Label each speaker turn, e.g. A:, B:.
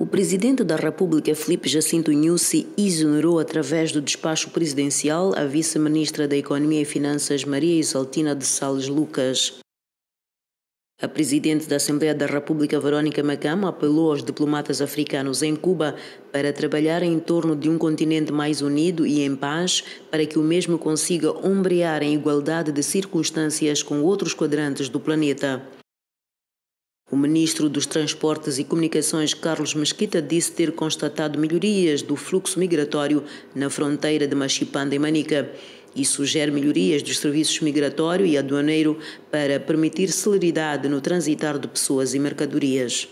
A: O presidente da República, Felipe Jacinto Nussi, exonerou através do despacho presidencial a vice-ministra da Economia e Finanças, Maria Isaltina de Sales Lucas. A presidente da Assembleia da República, Verônica Macama, apelou aos diplomatas africanos em Cuba para trabalhar em torno de um continente mais unido e em paz, para que o mesmo consiga ombrear em igualdade de circunstâncias com outros quadrantes do planeta. O ministro dos Transportes e Comunicações, Carlos Mesquita, disse ter constatado melhorias do fluxo migratório na fronteira de Machipanda e Manica e sugere melhorias dos serviços migratório e aduaneiro para permitir celeridade no transitar de pessoas e mercadorias.